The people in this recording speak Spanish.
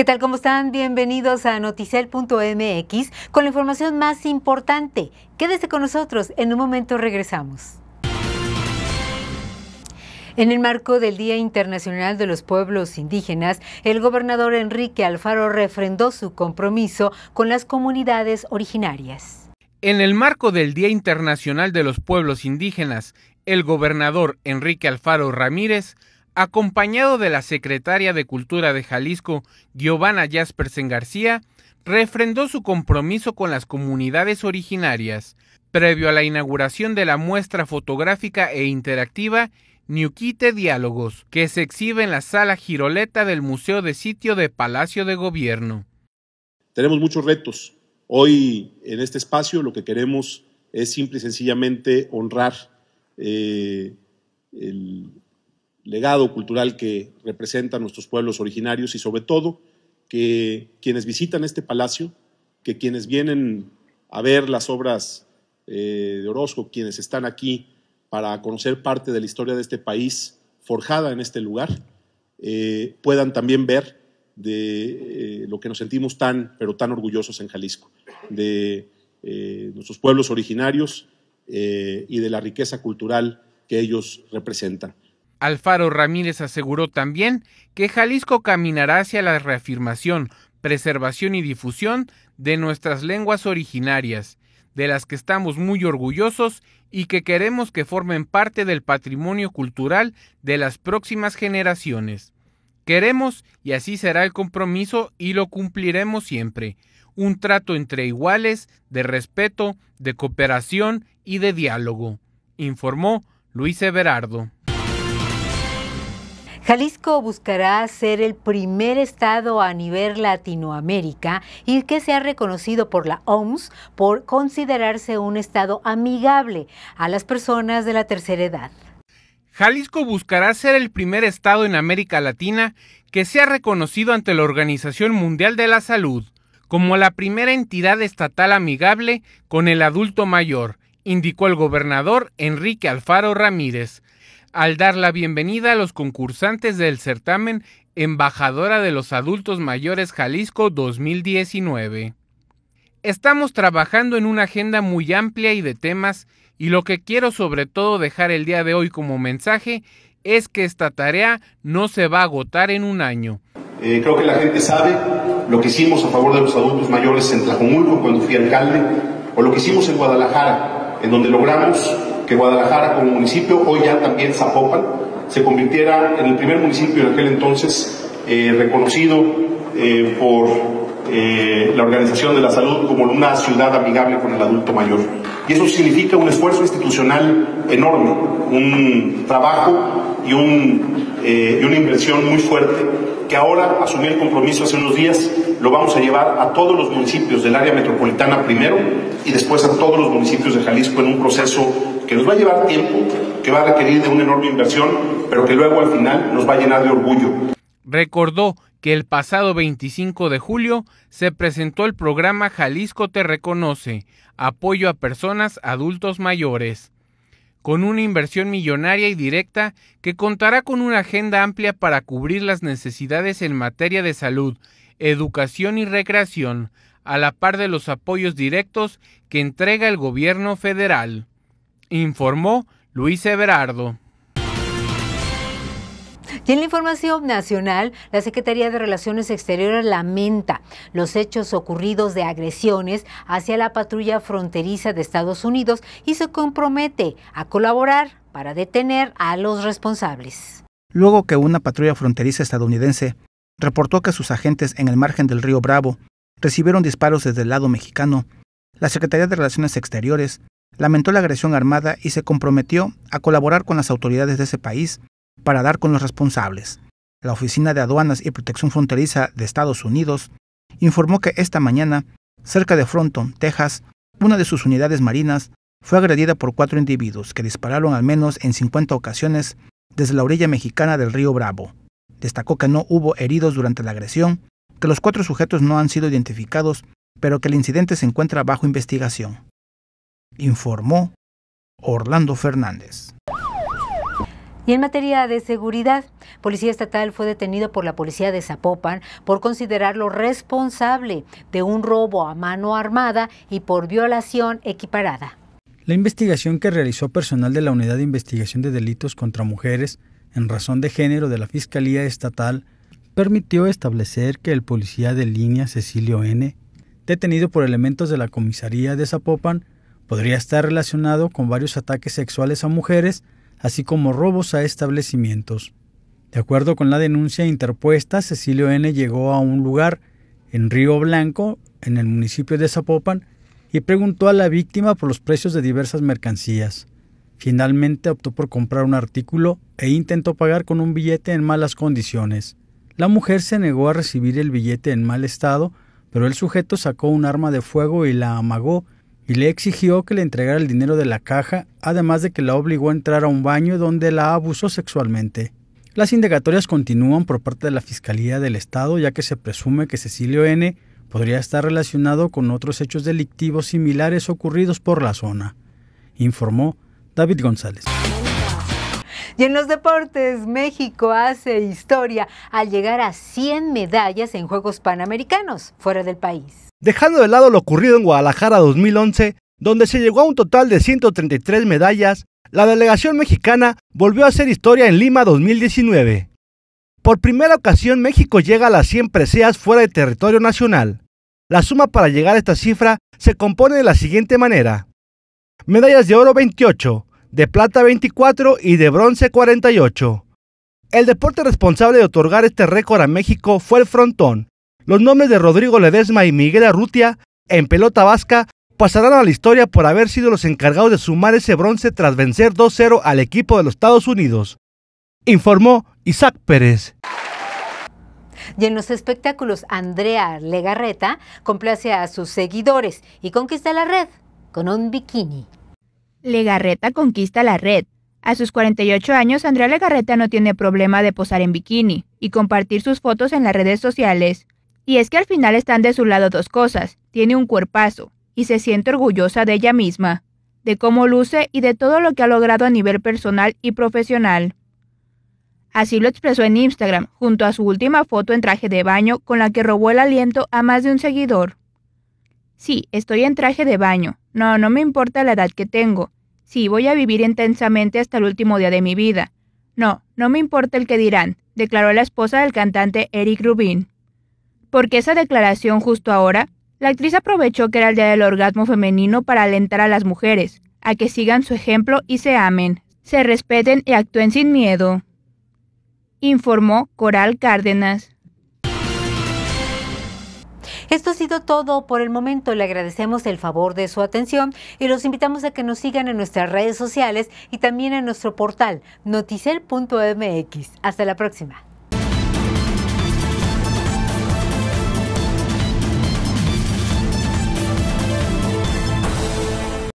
¿Qué tal? ¿Cómo están? Bienvenidos a noticel.mx con la información más importante. Quédese con nosotros, en un momento regresamos. En el marco del Día Internacional de los Pueblos Indígenas, el gobernador Enrique Alfaro refrendó su compromiso con las comunidades originarias. En el marco del Día Internacional de los Pueblos Indígenas, el gobernador Enrique Alfaro Ramírez acompañado de la secretaria de Cultura de Jalisco, Giovanna Jaspersen García, refrendó su compromiso con las comunidades originarias, previo a la inauguración de la muestra fotográfica e interactiva Niuquite Diálogos, que se exhibe en la sala Giroleta del Museo de Sitio de Palacio de Gobierno. Tenemos muchos retos. Hoy en este espacio lo que queremos es simple y sencillamente honrar eh, el, legado cultural que representan nuestros pueblos originarios y sobre todo que quienes visitan este palacio, que quienes vienen a ver las obras eh, de Orozco, quienes están aquí para conocer parte de la historia de este país forjada en este lugar, eh, puedan también ver de eh, lo que nos sentimos tan, pero tan orgullosos en Jalisco, de nuestros pueblos originarios y de la riqueza cultural que ellos representan. Alfaro Ramírez aseguró también que Jalisco caminará hacia la reafirmación, preservación y difusión de nuestras lenguas originarias, de las que estamos muy orgullosos y que queremos que formen parte del patrimonio cultural de las próximas generaciones. Queremos, y así será el compromiso, y lo cumpliremos siempre, un trato entre iguales, de respeto, de cooperación y de diálogo, informó Luis Everardo. Jalisco buscará ser el primer estado a nivel Latinoamérica y que sea reconocido por la OMS por considerarse un estado amigable a las personas de la tercera edad. Jalisco buscará ser el primer estado en América Latina que sea reconocido ante la Organización Mundial de la Salud como la primera entidad estatal amigable con el adulto mayor, indicó el gobernador Enrique Alfaro Ramírez al dar la bienvenida a los concursantes del certamen Embajadora de los Adultos Mayores Jalisco 2019. Estamos trabajando en una agenda muy amplia y de temas y lo que quiero sobre todo dejar el día de hoy como mensaje es que esta tarea no se va a agotar en un año. Eh, creo que la gente sabe lo que hicimos a favor de los adultos mayores en Tlajumulco cuando fui alcalde o lo que hicimos en Guadalajara, en donde logramos que Guadalajara como municipio, hoy ya también Zapopan, se convirtiera en el primer municipio en aquel entonces eh, reconocido eh, por eh, la Organización de la Salud como una ciudad amigable con el adulto mayor. Y eso significa un esfuerzo institucional enorme, un trabajo y una inversión muy fuerte que ahora asumí el compromiso hace unos días, lo vamos a llevar a todos los municipios del área metropolitana primero y después a todos los municipios de Jalisco en un proceso que nos va a llevar tiempo, que va a requerir de una enorme inversión, pero que luego al final nos va a llenar de orgullo. Recordó que el pasado 25 de julio se presentó el programa Jalisco Te Reconoce, apoyo a personas adultos mayores con una inversión millonaria y directa que contará con una agenda amplia para cubrir las necesidades en materia de salud, educación y recreación, a la par de los apoyos directos que entrega el gobierno federal, informó Luis Everardo. Y en la información nacional, la Secretaría de Relaciones Exteriores lamenta los hechos ocurridos de agresiones hacia la patrulla fronteriza de Estados Unidos y se compromete a colaborar para detener a los responsables. Luego que una patrulla fronteriza estadounidense reportó que sus agentes en el margen del río Bravo recibieron disparos desde el lado mexicano, la Secretaría de Relaciones Exteriores lamentó la agresión armada y se comprometió a colaborar con las autoridades de ese país para dar con los responsables. La Oficina de Aduanas y Protección Fronteriza de Estados Unidos informó que esta mañana, cerca de Fronton, Texas, una de sus unidades marinas fue agredida por cuatro individuos que dispararon al menos en 50 ocasiones desde la orilla mexicana del río Bravo. Destacó que no hubo heridos durante la agresión, que los cuatro sujetos no han sido identificados, pero que el incidente se encuentra bajo investigación. Informó Orlando Fernández. Y en materia de seguridad, Policía Estatal fue detenido por la policía de Zapopan por considerarlo responsable de un robo a mano armada y por violación equiparada. La investigación que realizó personal de la Unidad de Investigación de Delitos contra Mujeres en razón de género de la Fiscalía Estatal permitió establecer que el policía de línea Cecilio N., detenido por elementos de la comisaría de Zapopan, podría estar relacionado con varios ataques sexuales a mujeres así como robos a establecimientos. De acuerdo con la denuncia interpuesta, Cecilio N. llegó a un lugar en Río Blanco, en el municipio de Zapopan, y preguntó a la víctima por los precios de diversas mercancías. Finalmente optó por comprar un artículo e intentó pagar con un billete en malas condiciones. La mujer se negó a recibir el billete en mal estado, pero el sujeto sacó un arma de fuego y la amagó y le exigió que le entregara el dinero de la caja, además de que la obligó a entrar a un baño donde la abusó sexualmente. Las indagatorias continúan por parte de la Fiscalía del Estado, ya que se presume que Cecilio N. podría estar relacionado con otros hechos delictivos similares ocurridos por la zona, informó David González. Y en los deportes, México hace historia al llegar a 100 medallas en Juegos Panamericanos fuera del país dejando de lado lo ocurrido en Guadalajara 2011, donde se llegó a un total de 133 medallas, la delegación mexicana volvió a hacer historia en Lima 2019. Por primera ocasión México llega a las 100 preseas fuera de territorio nacional. La suma para llegar a esta cifra se compone de la siguiente manera. Medallas de oro 28, de plata 24 y de bronce 48. El deporte responsable de otorgar este récord a México fue el frontón, los nombres de Rodrigo Ledesma y Miguel Arrutia en pelota vasca pasarán a la historia por haber sido los encargados de sumar ese bronce tras vencer 2-0 al equipo de los Estados Unidos. Informó Isaac Pérez. Y en los espectáculos, Andrea Legarreta complace a sus seguidores y conquista la red con un bikini. Legarreta conquista la red. A sus 48 años, Andrea Legarreta no tiene problema de posar en bikini y compartir sus fotos en las redes sociales. Y es que al final están de su lado dos cosas. Tiene un cuerpazo y se siente orgullosa de ella misma, de cómo luce y de todo lo que ha logrado a nivel personal y profesional. Así lo expresó en Instagram, junto a su última foto en traje de baño con la que robó el aliento a más de un seguidor. Sí, estoy en traje de baño. No, no me importa la edad que tengo. Sí, voy a vivir intensamente hasta el último día de mi vida. No, no me importa el que dirán, declaró la esposa del cantante Eric Rubin porque esa declaración justo ahora, la actriz aprovechó que era el día del orgasmo femenino para alentar a las mujeres, a que sigan su ejemplo y se amen, se respeten y actúen sin miedo. Informó Coral Cárdenas. Esto ha sido todo por el momento. Le agradecemos el favor de su atención y los invitamos a que nos sigan en nuestras redes sociales y también en nuestro portal noticel.mx. Hasta la próxima.